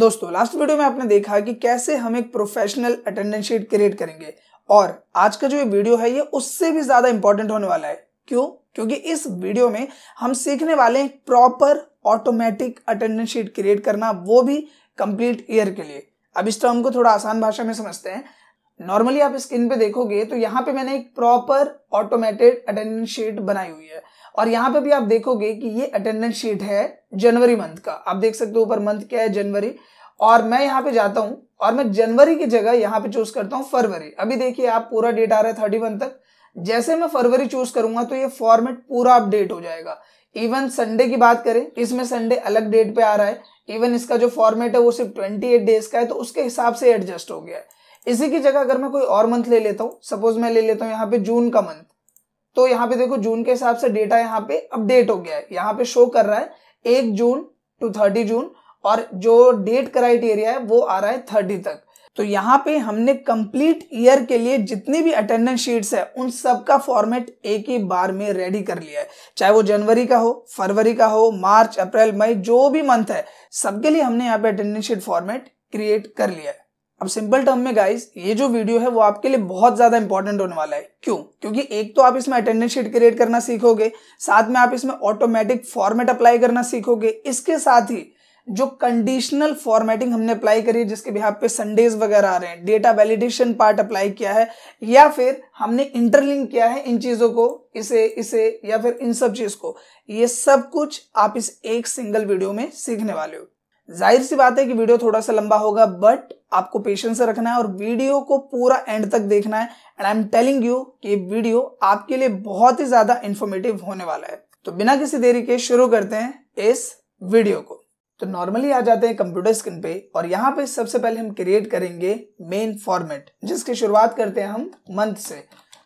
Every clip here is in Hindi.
दोस्तों लास्ट वीडियो में आपने देखा कि कैसे हम एक प्रोफेशनल अटेंडेंस शीट क्रिएट करेंगे और आज का जो ये वीडियो है ये उससे भी ज्यादा इंपॉर्टेंट होने वाला है क्यों क्योंकि इस वीडियो में हम सीखने वाले हैं proper automatic attendance sheet create करना वो भी कंप्लीट ईयर के लिए अब इस टर्म को थोड़ा आसान भाषा में समझते हैं नॉर्मली आप स्क्रीन पे देखोगे तो यहाँ पे मैंने एक प्रॉपर ऑटोमेटेड अटेंडेंस शीट बनाई हुई है और यहाँ पे भी आप देखोगे कि ये अटेंडेंस शीट है जनवरी मंथ का आप देख सकते हो ऊपर मंथ क्या है जनवरी और मैं यहाँ पे जाता हूँ और मैं जनवरी की जगह यहाँ पे चूज करता हूँ फरवरी अभी देखिए आप पूरा डेट आ रहा है थर्टी वन तक जैसे मैं फरवरी चूज करूंगा तो ये फॉर्मेट पूरा अपडेट हो जाएगा इवन संडे की बात करें इसमें संडे अलग डेट पे आ रहा है इवन इसका जो फॉर्मेट है वो सिर्फ ट्वेंटी डेज का है तो उसके हिसाब से एडजस्ट हो गया है इसी की जगह अगर मैं कोई और मंथ ले लेता हूँ सपोज मैं ले लेता हूँ यहाँ पे जून का मंथ तो यहाँ पे देखो जून के हिसाब से डेटा यहाँ पे अपडेट हो गया है यहाँ पे शो कर रहा है एक जून टू थर्टी जून और जो डेट क्राइटेरिया है वो आ रहा है थर्टी तक तो यहाँ पे हमने कंप्लीट ईयर के लिए जितनी भी अटेंडेंस शीट्स है उन सब का फॉर्मेट एक ही बार में रेडी कर लिया है चाहे वो जनवरी का हो फरवरी का हो मार्च अप्रैल मई जो भी मंथ है सबके लिए हमने यहाँ पे अटेंडेंस शीट फॉर्मेट क्रिएट कर लिया है अब सिंपल टर्म में गाइस ये जो वीडियो है वो आपके लिए बहुत ज्यादा इंपॉर्टेंट होने वाला है क्यों क्योंकि एक तो आप इसमें अटेंडेंस शीट क्रिएट करना सीखोगे साथ में आप इसमें ऑटोमेटिक फॉर्मेट अप्लाई करना सीखोगे इसके साथ ही जो कंडीशनल फॉर्मेटिंग हमने अप्लाई करी है जिसके बिहार पे संडेज वगैरह आ रहे हैं डेटा वैलिडेशन पार्ट अप्लाई किया है या फिर हमने इंटरलिंक किया है इन चीजों को इसे इसे या फिर इन सब चीज को ये सब कुछ आप इस एक सिंगल वीडियो में सीखने वाले हो जाहिर सी बात है कि वीडियो थोड़ा सा लंबा होगा बट आपको पेशेंस से रखना है और वीडियो को पूरा एंड तक देखना है and I am telling you कि वीडियो आपके लिए बहुत ही ज्यादा इंफॉर्मेटिव होने वाला है तो बिना किसी देरी के शुरू करते हैं इस वीडियो को तो नॉर्मली आ जाते हैं कंप्यूटर स्क्रीन पे और यहाँ पे सबसे पहले हम क्रिएट करेंगे मेन फॉर्मेट जिसकी शुरुआत करते हैं हम मंथ से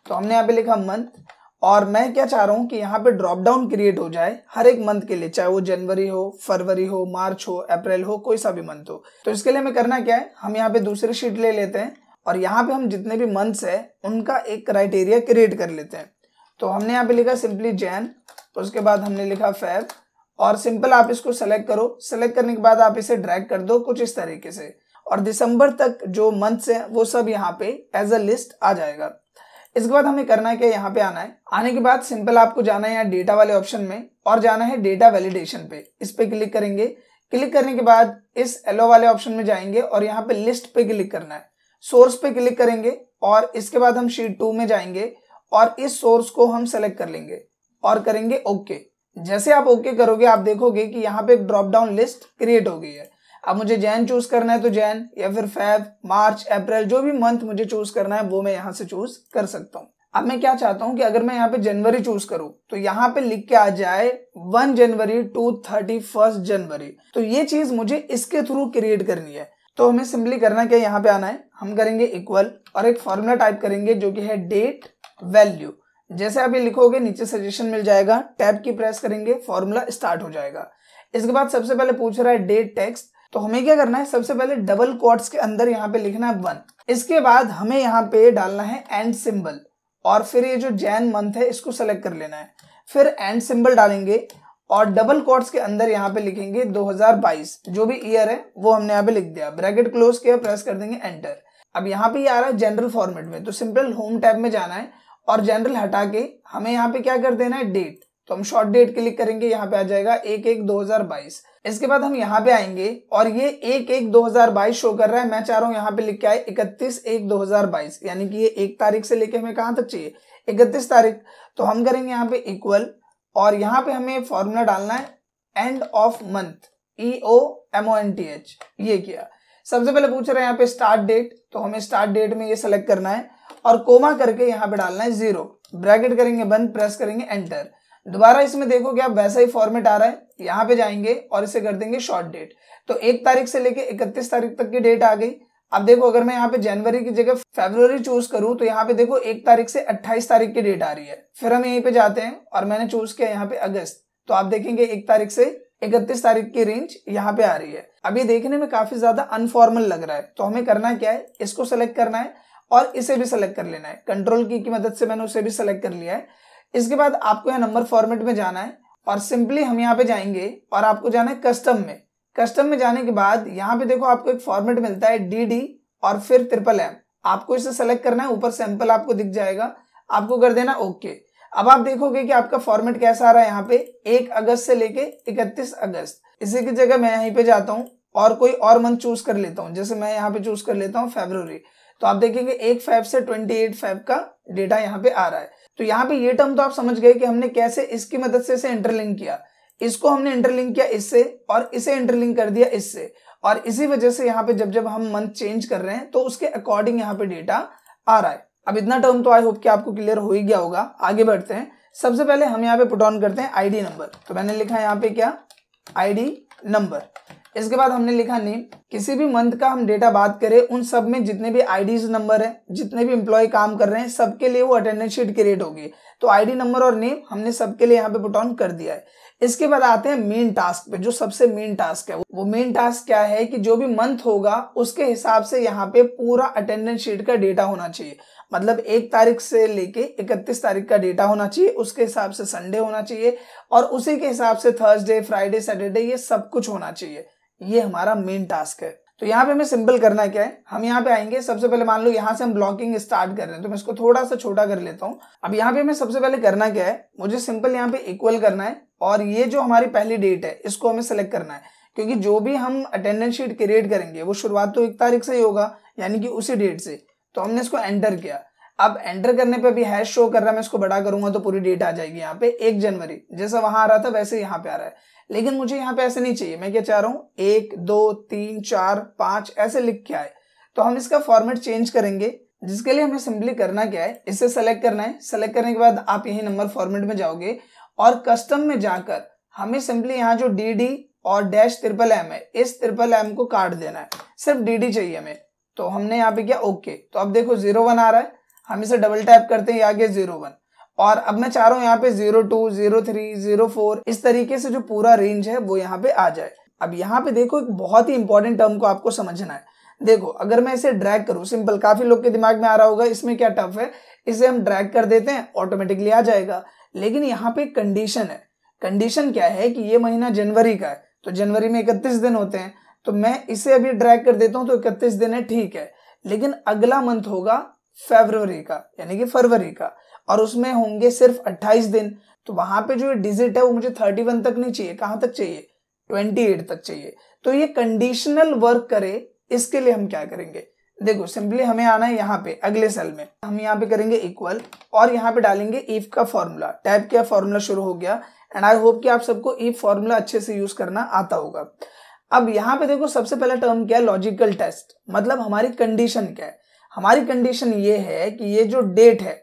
तो हमने यहाँ पे लिखा मंथ और मैं क्या चाह रहा हूँ कि यहाँ पे ड्रॉप डाउन क्रिएट हो जाए हर एक मंथ के लिए चाहे वो जनवरी हो फरवरी हो मार्च हो अप्रैल हो कोई सा भी मंथ हो तो इसके लिए हमें करना क्या है हम यहाँ पे दूसरी शीट ले लेते हैं और यहाँ पे हम जितने भी मंथ्स है उनका एक क्राइटेरिया क्रिएट कर लेते हैं तो हमने यहाँ पे लिखा सिंपली जैन तो उसके बाद हमने लिखा फैब और सिंपल आप इसको सेलेक्ट करो सेलेक्ट करने के बाद आप इसे ड्रैग कर दो कुछ इस तरीके से और दिसंबर तक जो मंथ्स हैं वो सब यहाँ पे एज अ लिस्ट आ जाएगा इसके बाद हमें करना है क्या यहाँ पे आना है आने के बाद सिंपल आपको जाना है यहाँ डेटा वाले ऑप्शन में और जाना है डेटा वैलिडेशन पे इस पे क्लिक करेंगे क्लिक करने के बाद इस एलो वाले ऑप्शन में जाएंगे और यहाँ पे लिस्ट पे क्लिक करना है सोर्स पे क्लिक करेंगे और इसके बाद हम शीट टू में जाएंगे और इस सोर्स को हम सेलेक्ट कर लेंगे और करेंगे ओके जैसे आप ओके करोगे आप देखोगे कि यहाँ पे एक ड्रॉप डाउन लिस्ट क्रिएट हो गई है अब मुझे जैन चूज करना है तो जैन या फिर फेब मार्च अप्रैल जो भी मंथ मुझे चूज करना है वो मैं यहाँ से चूज कर सकता हूँ अब मैं क्या चाहता हूँ कि अगर मैं यहाँ पे जनवरी चूज करूँ तो यहाँ पे लिख के आ जाए one January to thirty first January तो ये चीज मुझे इसके थ्रू क्रिएट करनी है तो हमें सिंपली करना क्या यहाँ पे आना है हम करेंगे इक्वल और एक फॉर्मूला टाइप करेंगे जो कि है डेट वैल्यू जैसे आप ये लिखोगे नीचे सजेशन मिल जाएगा टैब की प्रेस करेंगे फॉर्मूला स्टार्ट हो जाएगा इसके बाद सबसे पहले पूछ रहा है डेट टेक्स्ट तो हमें क्या करना है सबसे पहले डबल कोट्स के अंदर यहाँ पे लिखना है वन इसके बाद हमें यहाँ पे डालना है एंड सिंबल और फिर ये जो जैन मंथ है इसको सेलेक्ट कर लेना है फिर एंड सिंबल डालेंगे और डबल कोट्स के अंदर यहाँ पे लिखेंगे 2022 जो भी ईयर है वो हमने यहाँ पे लिख दिया ब्रैकेट क्लोज किया प्रेस कर देंगे एंटर अब यहाँ पे आ रहा है जनरल फॉर्मेट में तो सिंपल होम टैब में जाना है और जनरल हटा के हमें यहाँ पे क्या कर देना है डेट तो हम शॉर्ट डेट क्लिक करेंगे यहाँ पे आ जाएगा एक एक दो हजार बाईस इसके बाद हम यहाँ पे आएंगे और ये एक एक 2022 शो कर रहा है मैं चाह रहा हूँ यहाँ पे लिख के आए इकतीस एक 2022 यानी कि ये एक तारीख से लेके हमें कहाँ तक चाहिए इकतीस तारीख तो हम करेंगे यहाँ पे इक्वल और यहाँ पे हमें फॉर्मूला डालना है end of month E O M O N T H ये किया सबसे पहले पूछ रहे हैं यहाँ पे स्टार्ट डेट तो हमें स्टार्ट डेट में ये सेलेक्ट करना है और कोमा करके यहाँ पे डालना है जीरो ब्रैकेट करेंगे बंद प्रेस करेंगे एंटर दोबारा इसमें देखो कि आप वैसा ही फॉर्मेट आ रहा है यहाँ पे जाएंगे और इसे कर देंगे शॉर्ट डेट तो एक तारीख से लेके इकतीस तारीख तक की डेट आ गई अब देखो अगर मैं यहाँ पे जनवरी की जगह फेब्रवरी चूज करूँ तो यहाँ पे देखो एक तारीख से अट्ठाईस तारीख की डेट आ रही है फिर हम यहीं पे जाते हैं और मैंने चूज किया यहाँ पे अगस्त तो आप देखेंगे एक तारीख से इकतीस तारीख की रेंज यहाँ पे आ रही है अभी देखने में काफी ज्यादा अनफॉर्मल लग रहा है तो हमें करना क्या है इसको सेलेक्ट करना है और इसे भी सेलेक्ट कर लेना है कंट्रोल की, की मदद से मैंने उसे भी सेलेक्ट कर लिया है इसके बाद आपको यहाँ नंबर फॉर्मेट में जाना है और सिंपली हम यहाँ पे जाएंगे और आपको जाना है कस्टम में कस्टम में जाने के बाद यहाँ पे देखो आपको एक फॉर्मेट मिलता है डी डी और फिर ट्रिपल एम आपको इसे सेलेक्ट करना है ऊपर सैंपल आपको दिख जाएगा आपको कर देना ओके अब आप देखोगे कि आपका फॉर्मेट कैसा आ रहा है यहाँ पे एक अगस्त से लेके इकतीस अगस्त इसी की जगह मैं यहीं पे जाता हूँ और कोई और मंथ चूज कर लेता हूँ जैसे मैं यहाँ पे चूज कर लेता हूँ फेब्रवरी तो आप देखेंगे एक फाइव से ट्वेंटी एट फाइव का डेटा यहाँ पे आ रहा है तो यहाँ पे ये टर्म तो आप समझ गए कि हमने कैसे इसकी मदद से इसे इंटरलिंक किया इसको हमने इंटरलिंक किया इससे और इसे इंटरलिंक कर दिया इससे और इसी वजह से यहाँ पे जब जब हम मंथ चेंज कर रहे हैं तो उसके अकॉर्डिंग यहाँ पे डेटा आ रहा है अब इतना टर्म तो आई होप कि आपको क्लियर हो ही गया होगा आगे बढ़ते हैं सबसे पहले हम यहाँ पे पुट ऑन करते हैं आईडी नंबर तो मैंने लिखा है यहाँ पे क्या आईडी नंबर इसके बाद हमने लिखा नेम किसी भी मंथ का हम डेटा बात करें उन सब में जितने भी डी नंबर है जितने भी इंप्लॉय काम कर रहे हैं सबके लिए वो अटेंडेंस शीट क्रिएट होगी तो आईडी नंबर और नेम हमने सबके लिए यहाँ पे पुट ऑन कर दिया है इसके बाद आते हैं मेन टास्क पे जो सबसे मेन टास्क है वो मेन टास्क क्या है कि जो भी मंथ होगा उसके हिसाब से यहाँ पे पूरा अटेंडेंस शीट का डेटा होना चाहिए मतलब एक तारीख से लेके इकतीस तारीख का डेटा होना चाहिए उसके हिसाब से संडे होना चाहिए और उसी के हिसाब से थर्सडे फ्राइडे सैटरडे ये सब कुछ होना चाहिए ये हमारा मेन टास्क है तो यहाँ पे हमें सिंपल करना क्या है हम यहाँ पे आएंगे सबसे पहले मान लो यहाँ से हम ब्लॉकिंग स्टार्ट कर रहे हैं तो मैं इसको थोड़ा सा छोटा कर लेता हूँ अब यहाँ पे हमें सबसे पहले करना क्या है मुझे सिंपल यहाँ पे इक्वल करना है और ये जो हमारी पहली डेट है इसको हमें सेलेक्ट करना है क्योंकि जो भी हम अटेंडेंस शीट क्रिएट करेंगे वो शुरुआत तो एक तारीख से ही होगा यानी कि उसी डेट से तो हमने इसको एंटर किया अब एंटर करने पे भी हैश शो कर रहा है मैं इसको बड़ा करूंगा तो पूरी डेट आ जाएगी यहाँ पे एक जनवरी जैसा वहां आ रहा था वैसे यहाँ पे आ रहा है लेकिन मुझे यहाँ पे ऐसे नहीं चाहिए मैं क्या चाह रहा हूँ एक दो तीन चार पांच ऐसे लिख के आए तो हम इसका फॉर्मेट चेंज करेंगे जिसके लिए हमें सिंपली करना क्या है इसे सेलेक्ट करना है सेलेक्ट करने के बाद आप यही नंबर फॉर्मेट में जाओगे और कस्टम में जाकर हमें सिंपली यहाँ जो डी डी और डैश ट्रिपल एम है इस ट्रिपल एम को काट देना है सिर्फ डी डी चाहिए हमें तो हमने यहाँ पे किया ओके तो अब देखो जीरो वन आ रहा है हम इसे डबल टैप करते हैं आगे जीरो वन और अब मैं चाह रहा हूँ यहाँ पे zero two zero three zero four इस तरीके से जो पूरा रेंज है वो यहाँ पे आ जाए अब यहाँ पे देखो एक बहुत ही इंपॉर्टेंट टर्म को आपको समझना है देखो अगर मैं इसे ड्रैग करूँ सिंपल काफी लोग के दिमाग में आ रहा होगा इसमें क्या टफ है इसे हम ड्रैग कर देते हैं ऑटोमेटिकली आ जाएगा लेकिन यहाँ पे कंडीशन है कंडीशन क्या है कि ये महीना जनवरी का है तो जनवरी में इकतीस दिन होते हैं तो मैं इसे अभी ड्रैग कर देता हूँ तो इकतीस दिन है ठीक है लेकिन अगला मंथ होगा फेबरवरी का यानी कि फरवरी का और उसमें होंगे सिर्फ 28 दिन तो वहां पे जो ये डिजिट है वो मुझे 31 तक नहीं चाहिए कहां तक चाहिए 28 तक चाहिए तो ये कंडीशनल वर्क करे इसके लिए हम क्या करेंगे देखो सिंपली हमें आना है यहाँ पे अगले सेल में हम यहाँ पे करेंगे इक्वल और यहाँ पे डालेंगे ईफ का फॉर्मूला टाइप किया फॉर्मूला शुरू हो गया एंड आई होप कि आप सबको ईफ फॉर्मूला अच्छे से यूज करना आता होगा अब यहाँ पे देखो सबसे पहला टर्म क्या है लॉजिकल टेस्ट मतलब हमारी कंडीशन क्या है हमारी कंडीशन ये है कि ये जो डेट है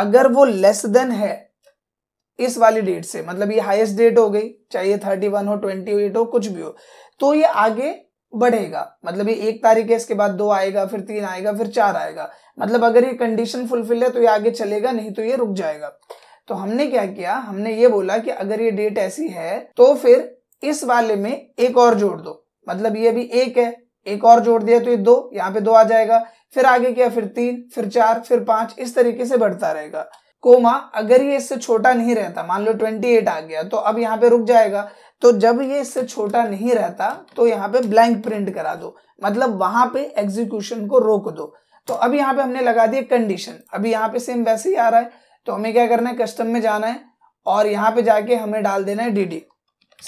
अगर वो लेस देन है इस वाली डेट से मतलब ये हाईएस्ट डेट हो गई चाहे थर्टी वन हो ट्वेंटी एट हो कुछ भी हो तो ये आगे बढ़ेगा मतलब ये एक तारीख है इसके बाद दो आएगा फिर तीन आएगा फिर चार आएगा मतलब अगर ये कंडीशन फुलफिल है तो ये आगे चलेगा नहीं तो ये रुक जाएगा तो हमने क्या किया हमने ये बोला कि अगर ये डेट ऐसी है तो फिर इस वाले में एक और जोड़ दो मतलब ये भी एक है एक और जोड़ दिया तो ये दो यहाँ पे दो आ जाएगा फिर आगे क्या फिर तीन फिर चार फिर पांच इस तरीके से बढ़ता रहेगा कोमा अगर ये इससे छोटा नहीं रहता मान लो ट्वेंटी एट आ गया तो अब यहाँ पे रुक जाएगा तो जब ये इससे छोटा नहीं रहता तो यहाँ पे ब्लैंक प्रिंट करा दो मतलब वहां पे एग्जीक्यूशन को रोक दो तो अब यहाँ पे हमने लगा दिया कंडीशन अभी यहाँ पे सेम वैसे ही आ रहा है तो हमें क्या करना है कस्टम में जाना है और यहाँ पे जाके हमें डाल देना है डी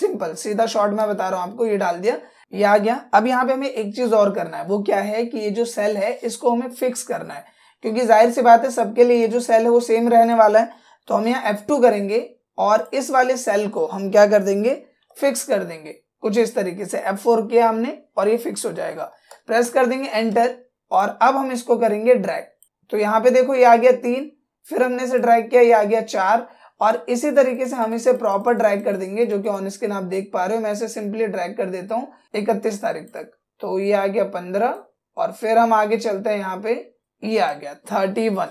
सिंपल सीधा शॉर्ट में बता रहा हूँ आपको ये डाल दिया ये आ गया अब यहाँ पे हमें एक चीज और करना है वो क्या है कि ये जो सेल है इसको हमें फिक्स करना है क्योंकि जाहिर सी बात है सबके लिए ये जो सेल है वो सेम रहने वाला है तो हम यहाँ F2 करेंगे और इस वाले सेल को हम क्या कर देंगे फिक्स कर देंगे कुछ इस तरीके से F4 किया हमने और ये फिक्स हो जाएगा प्रेस कर देंगे एंटर और अब हम इसको करेंगे ड्रैग तो यहाँ पे देखो ये आ गया तीन फिर हमने इसे ड्रैग किया ये आ गया चार और इसी तरीके से हम इसे प्रॉपर ड्रैग कर देंगे जो कि ऑन स्क्रीन आप देख पा रहे हो मैं इसे सिंपली ड्रैग कर देता हूँ इकतीस तारीख तक तो ये आ गया पंद्रह और फिर हम आगे चलते हैं यहाँ पे ये आ गया थर्टी वन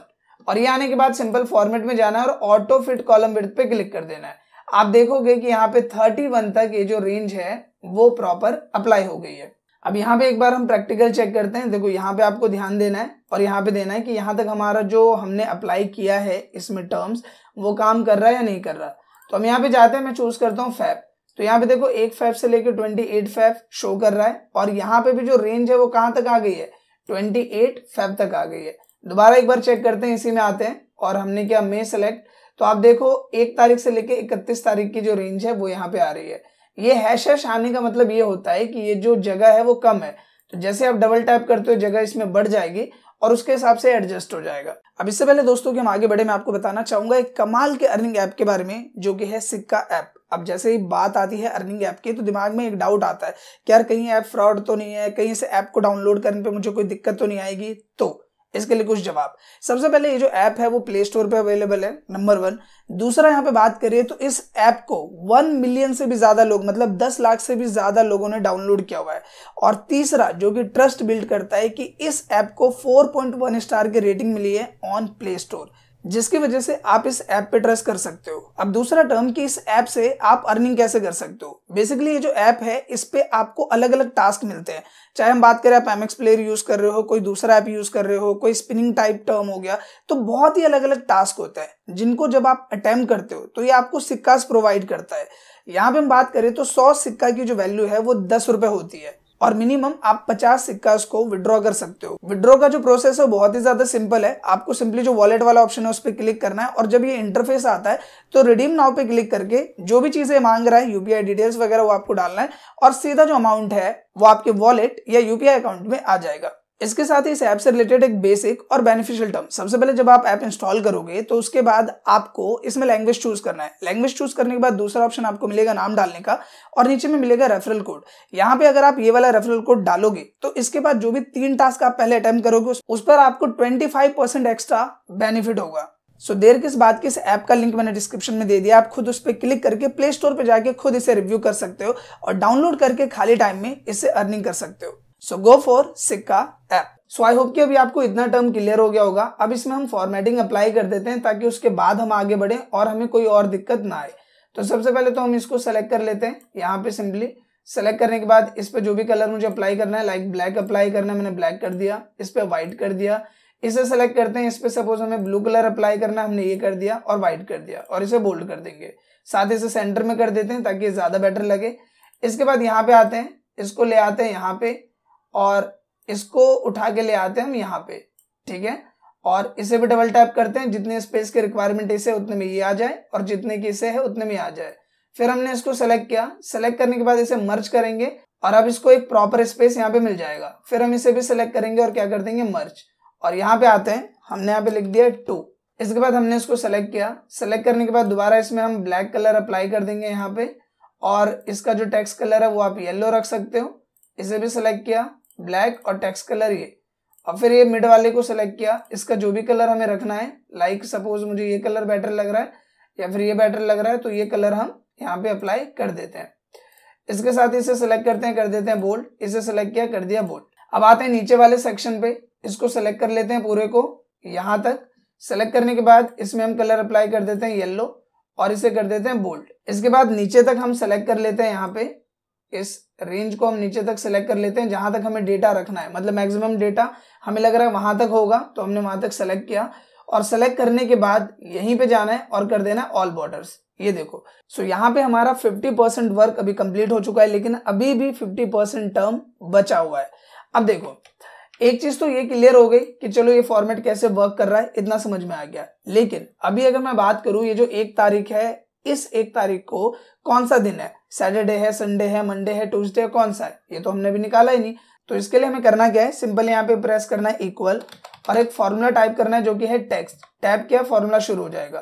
और ये आने के बाद सिंपल फॉर्मेट में जाना है और ऑटो फिट कॉलम विड्थ पे क्लिक कर देना है आप देखोगे कि यहाँ पे थर्टी वन तक ये जो रेंज है वो प्रॉपर अप्लाई हो गई है अब यहाँ पे एक बार हम प्रैक्टिकल चेक करते हैं देखो यहाँ पे आपको ध्यान देना है और यहाँ पे देना है कि यहाँ तक हमारा जो हमने अप्लाई किया है इसमें टर्म्स वो काम कर रहा है या नहीं कर रहा तो हम यहाँ पे जाते हैं मैं चूज करता हूँ फैब तो यहाँ पे देखो एक फैब से लेकर ट्वेंटी एट फैब शो कर रहा है और यहाँ पे भी जो रेंज है वो कहाँ तक आ गई है ट्वेंटी एट फैब तक आ गई है दोबारा एक बार चेक करते हैं इसी में आते हैं और हमने किया मे सेलेक्ट तो आप देखो एक तारीख से लेकर इकतीस तारीख की जो रेंज है वो यहाँ पे आ रही है ये हैश हैश आने का मतलब ये होता है कि ये जो जगह है वो कम है तो जैसे आप डबल टैप करते हो जगह इसमें बढ़ जाएगी और उसके हिसाब से एडजस्ट हो जाएगा अब इससे पहले दोस्तों कि हम आगे बढ़े मैं आपको बताना चाहूंगा एक कमाल के अर्निंग ऐप के बारे में जो कि है सिक्का ऐप अब जैसे ही बात आती है अर्निंग ऐप की तो दिमाग में एक डाउट आता है कि यार कहीं ऐप फ्रॉड तो नहीं है कहीं से ऐप को डाउनलोड करने पर मुझे कोई दिक्कत तो नहीं आएगी तो इसके लिए कुछ जवाब सबसे पहले ये जो ऐप है वो प्ले स्टोर पे अवेलेबल है नंबर वन दूसरा यहाँ पे बात करिए तो इस ऐप को वन मिलियन से भी ज़्यादा लोग मतलब दस लाख से भी ज़्यादा लोगों ने डाउनलोड किया हुआ है और तीसरा जो कि ट्रस्ट बिल्ड करता है कि इस ऐप को फोर पॉइंट वन स्टार की रेटिंग मिली है ऑन प्ले स्टोर जिसकी वजह से आप इस ऐप पे ट्रस्ट कर सकते हो अब दूसरा टर्म कि इस ऐप से आप अर्निंग कैसे कर सकते हो बेसिकली ये जो ऐप है इस पे आपको अलग अलग टास्क मिलते हैं चाहे हम बात करें आप एम प्लेयर यूज कर रहे हो कोई दूसरा ऐप यूज कर रहे हो कोई स्पिनिंग टाइप टर्म हो गया तो बहुत ही अलग अलग टास्क होते हैं जिनको जब आप अटैम्प करते हो तो ये आपको सिक्का प्रोवाइड करता है यहाँ पे हम बात करें तो सौ सिक्का की जो वैल्यू है वो दस रुपये होती है और मिनिमम आप पचास सिक्का उसको विड्रॉ कर सकते हो विड्रॉ का जो प्रोसेस है बहुत ही ज्यादा सिंपल है आपको सिंपली जो वॉलेट वाला ऑप्शन है उस पर क्लिक करना है और जब ये इंटरफेस आता है तो रिडीम नाउ पे क्लिक करके जो भी चीजें मांग रहा है यूपीआई डिटेल्स वगैरह वो आपको डालना है और सीधा जो अमाउंट है वो आपके वॉलेट या यूपीआई अकाउंट में आ जाएगा इसके साथ ही इस ऐप से रिलेटेड एक बेसिक और बेनिफिशियल टर्म सबसे पहले जब आप ऐप इंस्टॉल करोगे तो उसके बाद आपको इसमें लैंग्वेज चूज करना है लैंग्वेज चूज करने के बाद दूसरा ऑप्शन आपको मिलेगा नाम डालने का और नीचे में मिलेगा रेफरल कोड यहाँ पे अगर आप ये वाला रेफरल कोड डालोगे तो इसके बाद जो भी तीन टास्क आप पहले अटेम्प करोगे उस पर आपको ट्वेंटी एक्स्ट्रा बेनिफिट होगा सो so, देर किस बात की इस ऐप का लिंक मैंने डिस्क्रिप्शन में दे दिया आप खुद उस पर क्लिक करके प्ले स्टोर पर जाके खुद इसे रिव्यू कर सकते हो और डाउनलोड करके खाली टाइम में इसे अर्निंग कर सकते हो so go for Sikka app so I hope कि अभी आपको इतना टर्म क्लियर हो गया होगा अब इसमें हम फॉर्मेटिंग अप्लाई कर देते हैं ताकि उसके बाद हम आगे बढ़े और हमें कोई और दिक्कत ना आए तो सबसे पहले तो हम इसको सेलेक्ट कर लेते हैं यहाँ पे सिंपली सेलेक्ट करने के बाद इस पर जो भी कलर मुझे अप्लाई करना है लाइक ब्लैक अप्लाई करना है मैंने ब्लैक कर दिया इस पर व्हाइट कर दिया इसे सेलेक्ट करते हैं इस पर सपोज हमें ब्लू कलर अप्लाई करना हमने ये कर दिया और व्हाइट कर दिया और इसे बोल्ड कर देंगे साथ ही इसे सेंटर में कर देते हैं ताकि ज़्यादा बेटर लगे इसके बाद यहाँ पे आते हैं इसको ले आते हैं यहाँ पे और इसको उठा के ले आते हैं हम यहाँ पे ठीक है और इसे भी डबल टैप करते हैं जितने स्पेस के रिक्वायरमेंट इसे उतने में ये आ जाए और जितने की इसे है उतने में आ जाए फिर हमने इसको सेलेक्ट किया सेलेक्ट करने के बाद इसे मर्ज करेंगे और अब इसको एक प्रॉपर स्पेस यहाँ पे मिल जाएगा फिर हम इसे भी सिलेक्ट करेंगे और क्या कर देंगे मर्ज और यहाँ पे आते हैं हमने यहाँ पे लिख दिया टू इसके बाद हमने इसको सेलेक्ट किया सेलेक्ट करने के बाद दोबारा इसमें हम ब्लैक कलर अप्लाई कर देंगे यहाँ पे और इसका जो टेक्स्ट कलर है वो आप येलो रख सकते हो इसे भी सिलेक्ट किया ब्लैक और टेक्स कलर ये और फिर ये मिड वाले को सिलेक्ट किया इसका जो भी कलर हमें रखना है लाइक like, सपोज मुझे ये कलर बेटर लग रहा है या फिर ये बेटर लग रहा है तो ये कलर हम यहाँ पे अप्लाई कर देते हैं इसके साथ इसे सिलेक्ट करते हैं कर देते हैं बोल्ड इसे सिलेक्ट किया कर दिया बोल्ड अब आते हैं नीचे वाले सेक्शन पे इसको सेलेक्ट कर लेते हैं पूरे को यहाँ तक सेलेक्ट करने के बाद इसमें हम कलर अप्लाई कर देते हैं येल्लो और इसे कर देते हैं बोल्ड इसके बाद नीचे तक हम सेलेक्ट कर लेते हैं यहाँ पे इस रेंज को हम नीचे तक सेलेक्ट कर लेते हैं जहां तक हमें डेटा रखना है मतलब मैक्सिमम डेटा हमें लग रहा है वहां तक होगा तो हमने वहां तक सेलेक्ट किया और सेलेक्ट करने के बाद यहीं पे जाना है और कर देना ऑल बॉर्डर्स ये देखो सो so, यहाँ पे हमारा 50 परसेंट वर्क अभी कंप्लीट हो चुका है लेकिन अभी भी 50 परसेंट टर्म बचा हुआ है अब देखो एक चीज तो ये क्लियर हो गई कि चलो ये फॉर्मेट कैसे वर्क कर रहा है इतना समझ में आ गया लेकिन अभी अगर मैं बात करूं ये जो एक तारीख है इस एक तारीख को कौन सा दिन है सैटरडे है संडे है मंडे है ट्यूजडे है कौन सा है ये तो हमने भी निकाला ही नहीं तो इसके लिए हमें करना क्या है सिंपल यहाँ पे प्रेस करना है इक्वल और एक फॉर्मूला टाइप करना है जो कि है टेक्स्ट टाइप किया फॉर्मूला शुरू हो जाएगा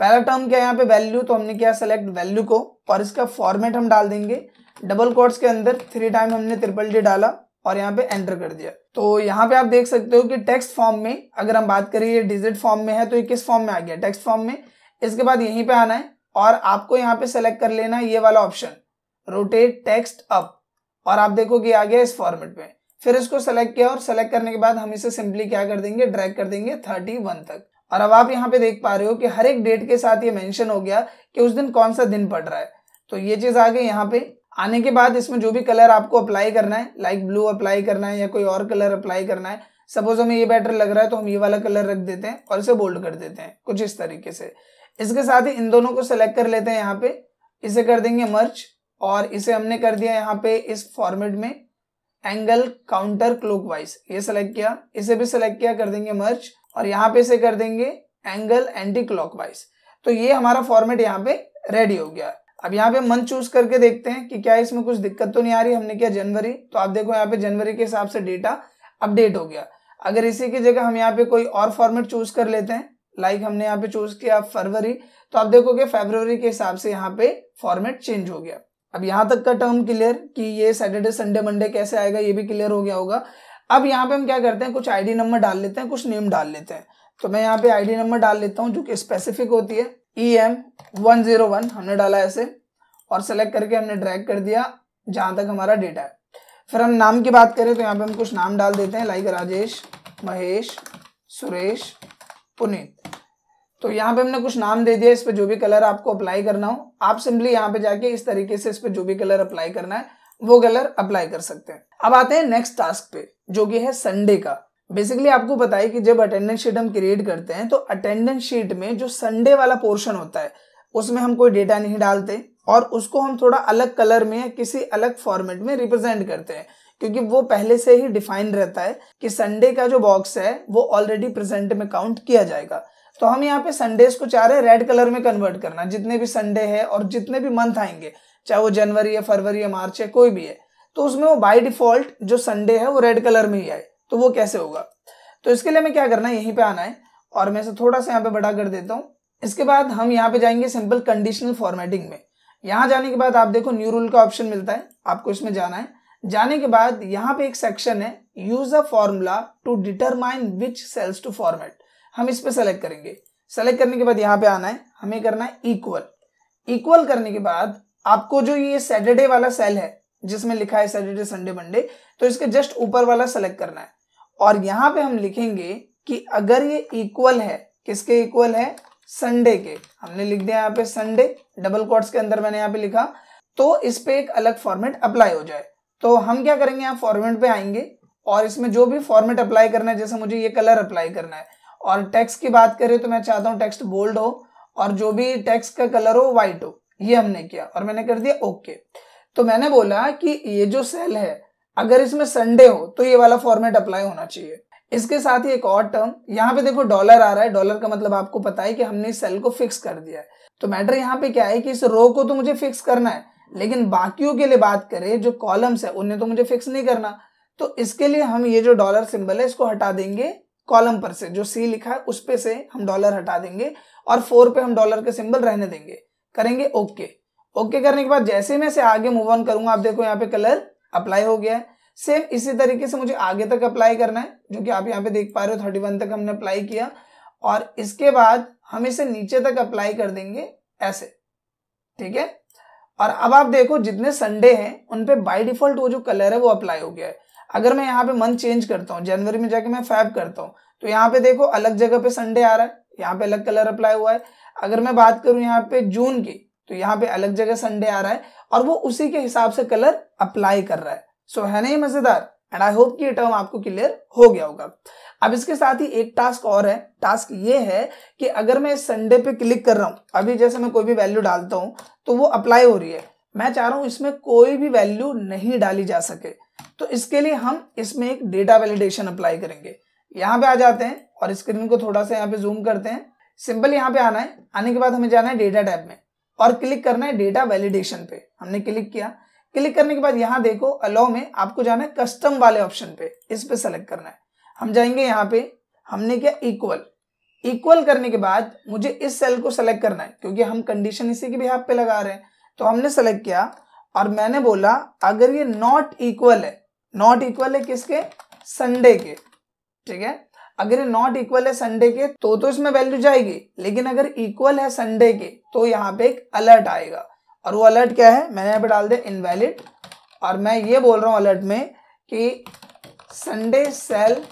पहला टर्म क्या है यहाँ पे वैल्यू तो हमने किया सेलेक्ट वैल्यू को और इसका फॉर्मेट हम डाल देंगे डबल कोर्ट्स के अंदर थ्री टाइम हमने ट्रिपल डी डाला और यहाँ पे एंटर कर दिया तो यहाँ पे आप देख सकते हो कि टेक्स्ट फॉर्म में अगर हम बात करें ये डिजिट फॉर्म में है तो ये किस फॉर्म में आ गया टेक्स्ट फॉर्म में इसके बाद यहीं पे आना है और आपको यहाँ पे सेलेक्ट कर लेना ये वाला ऑप्शन रोटेट टेक्स्ट अप और आप कि आ गया इस फॉर्मेट में फिर इसको सेलेक्ट किया और सेलेक्ट करने के बाद हम इसे सिंपली क्या कर देंगे ड्रैग कर देंगे थर्टी वन तक और अब आप यहाँ पे देख पा रहे हो कि हर एक डेट के साथ ये मेंशन हो गया कि उस दिन कौन सा दिन पड़ रहा है तो ये चीज आ गई यहाँ पे आने के बाद इसमें जो भी कलर आपको अप्लाई करना है लाइक ब्लू अप्लाई करना है या कोई और कलर अप्लाई करना है सपोज हमें ये बेटर लग रहा है तो हम ये वाला कलर रख देते हैं और इसे बोल्ड कर देते हैं कुछ इस तरीके से इसके साथ ही इन दोनों को सेलेक्ट कर लेते हैं यहाँ पे इसे कर देंगे मर्च और इसे हमने कर दिया यहाँ पे इस फॉर्मेट में एंगल काउंटर क्लॉकवाइज ये सेलेक्ट किया इसे भी सेलेक्ट किया कर देंगे मर्च और यहाँ पे इसे कर देंगे एंगल एंटी वाइज तो ये हमारा फॉर्मेट यहाँ पे रेडी हो गया अब यहाँ पे मंथ चूज करके देखते हैं कि क्या इसमें कुछ दिक्कत तो नहीं आ रही हमने किया जनवरी तो आप देखो यहाँ पे जनवरी के हिसाब से डेटा अपडेट हो गया अगर इसी की जगह हम यहाँ पे कोई और फॉर्मेट चूज कर लेते हैं लाइक like हमने यहाँ पे चूज किया फरवरी तो आप देखोगे फेब्रवरी के हिसाब से यहाँ पे फॉर्मेट चेंज हो गया अब यहाँ तक का टर्म क्लियर कि ये सैटरडे संडे मंडे कैसे आएगा ये भी क्लियर हो गया होगा अब यहाँ पे हम क्या करते हैं कुछ आईडी नंबर डाल लेते हैं कुछ नेम डाल लेते हैं तो मैं यहाँ पे आईडी नंबर डाल लेता हूँ जो कि स्पेसिफिक होती है E M one zero one हमने डाला ऐसे और सेलेक्ट करके हमने ड्रैग कर दिया जहां तक हमारा डेटा है फिर हम नाम की बात करें तो यहाँ पे हम कुछ नाम डाल देते हैं लाइक राजेश महेश सुरेश पुनीत तो यहाँ पे हमने कुछ नाम दे दिया इस पर जो भी कलर आपको अप्लाई करना हो आप सिंपली यहाँ पे जाके इस तरीके से इस पर जो भी कलर अप्लाई करना है वो कलर अप्लाई कर सकते हैं अब आते हैं नेक्स्ट टास्क पे जो कि है संडे का बेसिकली आपको बताइए कि जब अटेंडेंस शीट हम क्रिएट करते हैं तो अटेंडेंस शीट में जो संडे वाला पोर्शन होता है उसमें हम कोई डेटा नहीं डालते और उसको हम थोड़ा अलग कलर में या किसी अलग फॉर्मेट में रिप्रेजेंट करते हैं क्योंकि वो पहले से ही डिफाइन रहता है कि संडे का जो बॉक्स है वो ऑलरेडी प्रेजेंट में काउंट किया जाएगा तो हम यहाँ पे संडेज को चाह रहे हैं रेड कलर में कन्वर्ट करना जितने भी संडे है और जितने भी मंथ आएंगे चाहे वो जनवरी है फरवरी है मार्च है कोई भी है तो उसमें वो बाई डिफॉल्ट जो संडे है वो रेड कलर में ही आए तो वो कैसे होगा तो इसके लिए हमें क्या करना है यहीं पे आना है और मैं इसे थोड़ा सा यहाँ पे बड़ा कर देता हूँ इसके बाद हम यहाँ पे जाएंगे सिंपल कंडीशनल फॉर्मेटिंग में यहाँ जाने के बाद आप देखो न्यू रूल का ऑप्शन मिलता है आपको इसमें जाना है जाने के बाद यहाँ पे एक सेक्शन है use a formula to determine which cells to format हम इस पर सेलेक्ट करेंगे सेलेक्ट करने के बाद यहाँ पे आना है हमें करना है इक्वल इक्वल करने के बाद आपको जो ये सैटरडे वाला सेल है जिसमें लिखा है सैटरडे संडे मंडे तो इसके जस्ट ऊपर वाला सेलेक्ट करना है और यहाँ पे हम लिखेंगे कि अगर ये इक्वल है किसके इक्वल है संडे के हमने लिख दिया यहाँ पे संडे डबल कोट्स के अंदर मैंने यहाँ पे लिखा तो इस पे एक अलग फॉर्मेट अप्लाई हो जाए तो हम क्या करेंगे यहाँ फॉर्मेट पे आएंगे और इसमें जो भी फॉर्मेट अप्लाई करना है जैसे मुझे ये कलर अप्लाई करना है और टेक्स्ट की बात करें तो मैं चाहता हूँ टेक्स्ट बोल्ड हो और जो भी टेक्स्ट का कलर हो व्हाइट हो ये हमने किया और मैंने कर दिया ओके okay. तो मैंने बोला कि ये जो सेल है अगर इसमें संडे हो तो ये वाला फॉर्मेट अप्लाई होना चाहिए इसके साथ ही एक और टर्म यहाँ पे देखो डॉलर आ रहा है डॉलर का मतलब आपको पता है कि हमने इस सेल को फिक्स कर दिया है तो मैटर यहाँ पे क्या है कि इस रो को तो मुझे फिक्स करना है लेकिन बाकियों के लिए बात करें जो कॉलम्स है उन्हें तो मुझे फिक्स नहीं करना तो इसके लिए हम ये जो डॉलर सिंबल है इसको हटा देंगे कॉलम पर से जो सी लिखा है उस पे से हम डॉलर हटा देंगे और फोर पे हम डॉलर के सिंबल रहने देंगे करेंगे ओके ओके करने के बाद जैसे मैं इसे आगे मूव ऑन करूंगा आप देखो यहाँ पे कलर अप्लाई हो गया है सेम इसी तरीके से मुझे आगे तक अप्लाई करना है जो कि आप यहाँ पे देख पा रहे हो थर्टी वन तक हमने अप्लाई किया और इसके बाद हम इसे नीचे तक अप्लाई कर देंगे ऐसे ठीक है और अब आप देखो जितने संडे हैं उन पे बाय डिफॉल्ट वो जो कलर है वो अप्लाई हो गया है अगर मैं यहाँ पे मंथ चेंज करता हूँ जनवरी में जाके मैं फैब करता हूँ तो यहाँ पे देखो अलग जगह पे संडे आ रहा है यहाँ पे अलग कलर अप्लाई हुआ है अगर मैं बात करूँ यहाँ पे जून की तो यहाँ पे अलग जगह संडे आ रहा है और वो उसी के हिसाब से कलर अप्लाई कर रहा है सो so, है नहीं मजेदार एंड आई होप कि ये टर्म आपको क्लियर हो गया होगा अब इसके साथ ही एक टास्क और है टास्क ये है कि अगर मैं संडे पे क्लिक कर रहा हूँ अभी जैसे मैं कोई भी वैल्यू डालता हूँ तो वो अप्लाई हो रही है मैं चाह रहा हूँ इसमें कोई भी वैल्यू नहीं डाली जा सके तो इसके लिए हम इसमें एक डेटा वैलिडेशन अप्लाई करेंगे यहां पे आ जाते हैं और स्क्रीन को थोड़ा सा यहाँ पे जूम करते हैं सिंपल यहाँ पे आना है आने के बाद हमें जाना है डेटा टैब में और क्लिक करना है डेटा वैलिडेशन पे हमने क्लिक किया क्लिक करने के बाद यहाँ देखो अलाउ में आपको जाना है कस्टम वाले ऑप्शन पे इस पे सेलेक्ट करना है हम जाएंगे यहाँ पे हमने क्या इक्वल इक्वल करने के बाद मुझे इस सेल को सेलेक्ट करना है क्योंकि हम कंडीशन इसी के भी पे लगा रहे हैं तो हमने सेलेक्ट किया और मैंने बोला अगर ये नॉट इक्वल है नॉट इक्वल है किसके संडे के ठीक है अगर ये नॉट इक्वल है संडे के तो तो इसमें वैल्यू जाएगी लेकिन अगर इक्वल है संडे के तो यहाँ पे एक अलर्ट आएगा और वो अलर्ट क्या है मैंने यहाँ पे डाल दिया इनवैलिड और मैं ये बोल रहा हूँ अलर्ट में कि Sunday cell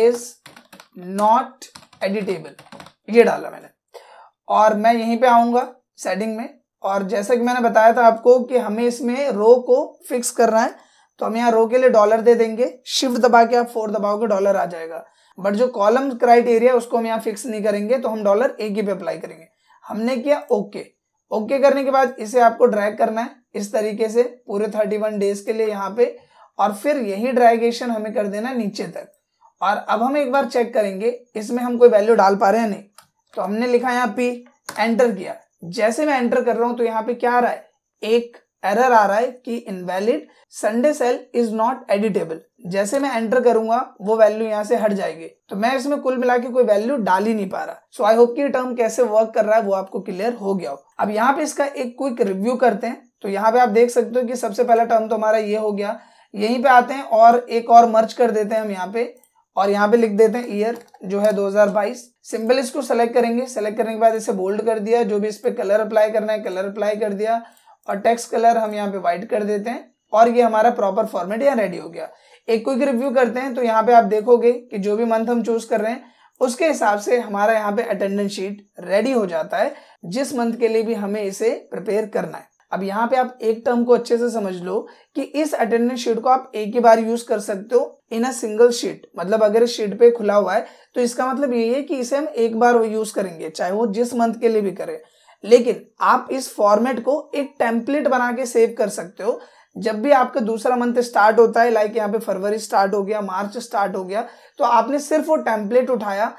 is not editable ये डाला मैंने और मैं यहीं पे आऊंगा सेटिंग में और जैसा कि मैंने बताया था आपको कि हमें इसमें रो को फिक्स करना है तो हम यहाँ रो के लिए डॉलर दे देंगे शिफ्ट दबा के आप फोर दबाओगे डॉलर आ जाएगा बट जो कॉलम क्राइटेरिया उसको हम यहाँ फिक्स नहीं करेंगे तो हम डॉलर एक ही पे अप्लाई करेंगे हमने किया ओके okay. ओके okay करने के बाद इसे आपको ड्रैग करना है इस तरीके से पूरे थर्टी वन डेज के लिए यहाँ पे और फिर यही ड्रैगेशन हमें कर देना नीचे तक और अब हम एक बार चेक करेंगे इसमें हम कोई वैल्यू डाल पा रहे हैं नहीं तो हमने लिखा यहाँ पी एंटर किया जैसे मैं एंटर कर रहा हूं तो यहां पे क्या आ रहा है एक एरर आ रहा है कि invalid Sunday cell is not editable जैसे मैं एंटर करूंगा वो वैल्यू यहाँ से हट जाएगी तो मैं इसमें कुल मिला के कोई वैल्यू डाल ही नहीं पा रहा सो आई होप की टर्म कैसे वर्क कर रहा है वो आपको क्लियर हो गया हो अब यहाँ पे इसका एक क्विक रिव्यू करते हैं तो यहाँ पे आप देख सकते हो कि सबसे पहला टर्म तो हमारा ये हो गया यहीं पे आते हैं और एक और मर्ज कर देते हैं हम यहाँ पे और यहाँ पे लिख देते हैं ईयर जो है 2022 सिंपल इसको सेलेक्ट करेंगे सेलेक्ट करने के बाद इसे बोल्ड कर दिया जो भी इस पर कलर अप्लाई करना है कलर अप्लाई कर दिया और टेक्स्ट कलर हम यहाँ पे वाइट कर देते हैं और ये हमारा प्रॉपर फॉर्मेट यहाँ रेडी हो गया एक क्विक रिव्यू करते हैं तो यहाँ पे आप देखोगे कि जो भी मंथ हम चूज कर रहे हैं उसके हिसाब से हमारा यहाँ पे अटेंडेंस शीट रेडी हो जाता है जिस मंथ के लिए भी हमें इसे प्रिपेयर करना है अब यहाँ पे आप एक टर्म को अच्छे से समझ लो कि इस अटेंडेंस शीट को आप एक ही बार यूज कर सकते हो इन अ सिंगल शीट मतलब अगर इस शीट पे खुला हुआ है तो इसका मतलब ये है कि इसे हम एक बार यूज करेंगे चाहे वो जिस मंथ के लिए भी करें लेकिन आप इस फॉर्मेट को एक टेम्पलेट बना के सेव कर सकते हो जब भी आपका दूसरा मंथ स्टार्ट होता है लाइक यहाँ पे फरवरी स्टार्ट हो गया मार्च स्टार्ट हो गया तो आपने सिर्फ वो टेम्पलेट उठाया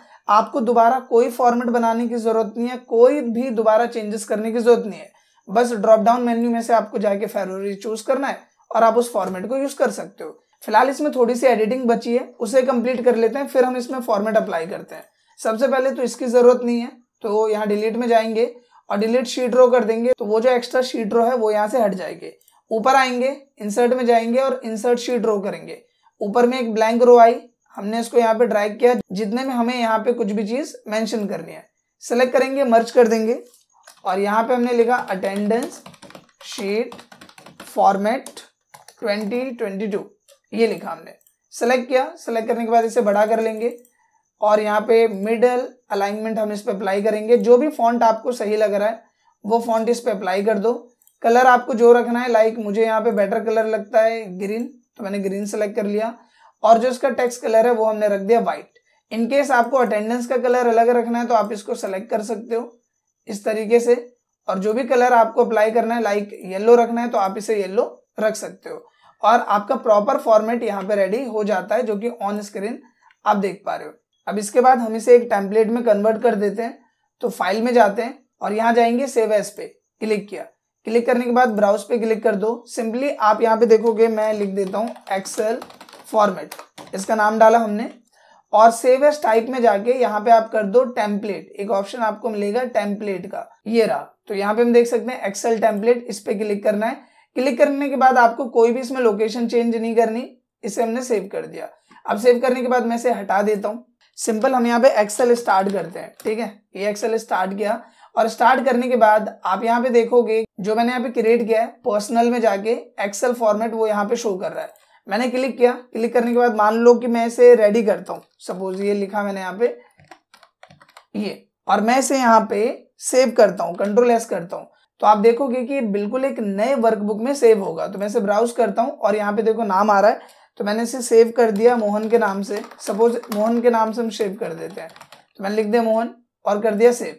आपको दोबारा कोई फॉर्मेट बनाने की जरूरत नहीं है कोई भी दोबारा चेंजेस करने की जरूरत नहीं है बस ड्रॉप डाउन मेन्यू में से आपको जाके फेब्रवरी चूज करना है और आप उस फॉर्मेट को यूज कर सकते हो फिलहाल इसमें थोड़ी सी एडिटिंग बची है उसे कंप्लीट कर लेते हैं फिर हम इसमें फॉर्मेट अप्लाई करते हैं सबसे पहले तो इसकी जरूरत नहीं है तो यहाँ डिलीट में जाएंगे और डिलीट शीट रो कर देंगे तो वो जो एक्स्ट्रा शीट रो है वो यहाँ से हट जाएगी ऊपर आएंगे इंसर्ट में जाएंगे और इंसर्ट शीट रो करेंगे ऊपर में एक ब्लैंक रो आई हमने इसको यहाँ पे ड्रैग किया जितने में हमें यहाँ पे कुछ भी चीज मेंशन करनी है सेलेक्ट करेंगे मर्ज कर देंगे और यहाँ पे हमने लिखा अटेंडेंस शीट फॉर्मेट 2022 ये लिखा हमने सेलेक्ट किया सेलेक्ट करने के बाद इसे बड़ा कर लेंगे और यहाँ पे मिडल अलाइनमेंट हम इस पर अप्लाई करेंगे जो भी फॉन्ट आपको सही लग रहा है वो फॉन्ट इस पर अप्लाई कर दो कलर आपको जो रखना है लाइक मुझे यहाँ पे बेटर कलर लगता है ग्रीन तो मैंने ग्रीन सेलेक्ट कर लिया और जो इसका टेक्स्ट कलर है वो हमने रख दिया व्हाइट इनकेस आपको अटेंडेंस का कलर अलग रखना है तो आप इसको सेलेक्ट कर सकते हो इस तरीके से और जो भी कलर आपको अप्लाई करना है लाइक येलो रखना है तो आप इसे येलो रख सकते हो और आपका प्रॉपर फॉर्मेट यहाँ पे रेडी हो जाता है जो कि ऑन स्क्रीन आप देख पा रहे हो अब इसके बाद हम इसे एक टेम्पलेट में कन्वर्ट कर देते हैं तो फाइल में जाते हैं और यहाँ जाएंगे सेव एस पे क्लिक किया क्लिक करने के बाद ब्राउज पे क्लिक कर दो सिंपली आप यहाँ पे देखोगे मैं लिख देता हूँ एक्सेल फॉर्मेट इसका नाम डाला हमने और सेव एस टाइप में जाके यहाँ पे आप कर दो टेम्पलेट एक ऑप्शन आपको मिलेगा टेम्पलेट का ये रहा तो यहाँ पे हम देख सकते हैं एक्सेल टेम्पलेट इस पे क्लिक करना है क्लिक करने के बाद आपको कोई भी इसमें लोकेशन चेंज नहीं करनी इसे हमने सेव कर दिया अब सेव करने के बाद मैं इसे हटा देता हूँ सिंपल हम यहाँ पे एक्सेल स्टार्ट करते हैं ठीक है ये एक्सेल स्टार्ट किया और स्टार्ट करने के बाद आप यहाँ पे देखोगे जो मैंने यहाँ पे क्रिएट किया है पर्सनल में जाके एक्सेल फॉर्मेट वो यहाँ पे शो कर रहा है मैंने क्लिक किया क्लिक करने के बाद मान लो कि मैं इसे रेडी करता हूँ सपोज ये लिखा मैंने यहाँ पे ये और मैं इसे यहाँ पे सेव करता हूँ कंट्रोल एस करता हूँ तो आप देखोगे कि बिल्कुल एक नए वर्कबुक में सेव होगा तो मैं इसे ब्राउज करता हूँ और यहाँ पे देखो नाम आ रहा है तो मैंने इसे सेव कर दिया मोहन के नाम से सपोज मोहन के नाम से हम सेव कर देते हैं तो मैंने लिख दिया मोहन और कर दिया सेव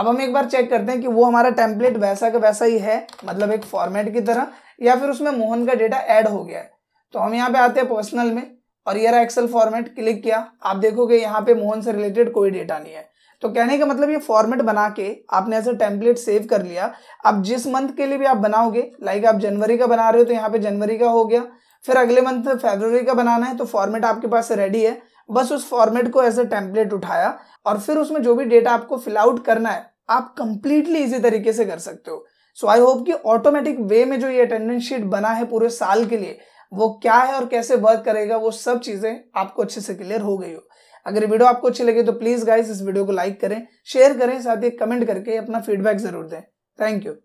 अब हम एक बार चेक करते हैं कि वो हमारा टेम्पलेट वैसा का वैसा ही है मतलब एक फॉर्मेट की तरह या फिर उसमें मोहन का डेटा ऐड हो गया है तो हम यहाँ पे आते हैं पर्सनल में और ये रहा एक्सेल फॉर्मेट क्लिक किया आप देखोगे यहाँ पे मोहन से रिलेटेड कोई डेटा नहीं है तो कहने का मतलब ये फॉर्मेट बना के आपने ऐसा टेम्पलेट सेव कर लिया अब जिस मंथ के लिए भी आप बनाओगे लाइक आप जनवरी का बना रहे हो तो यहाँ पे जनवरी का हो गया फिर अगले मंथ फेबररी का बनाना है तो फॉर्मेट आपके पास रेडी है बस उस फॉर्मेट को एज ए टेम्पलेट उठाया और फिर उसमें जो भी डेटा आपको फिलआउट करना है आप कंप्लीटली इजी तरीके से कर सकते हो सो आई होप कि ऑटोमेटिक वे में जो ये अटेंडेंस शीट बना है पूरे साल के लिए वो क्या है और कैसे वर्क करेगा वो सब चीज़ें आपको अच्छे से क्लियर हो गई हो अगर वीडियो आपको अच्छी लगे तो प्लीज़ गाइज इस वीडियो को लाइक करें शेयर करें साथ ही कमेंट करके अपना फीडबैक ज़रूर दें थैंक यू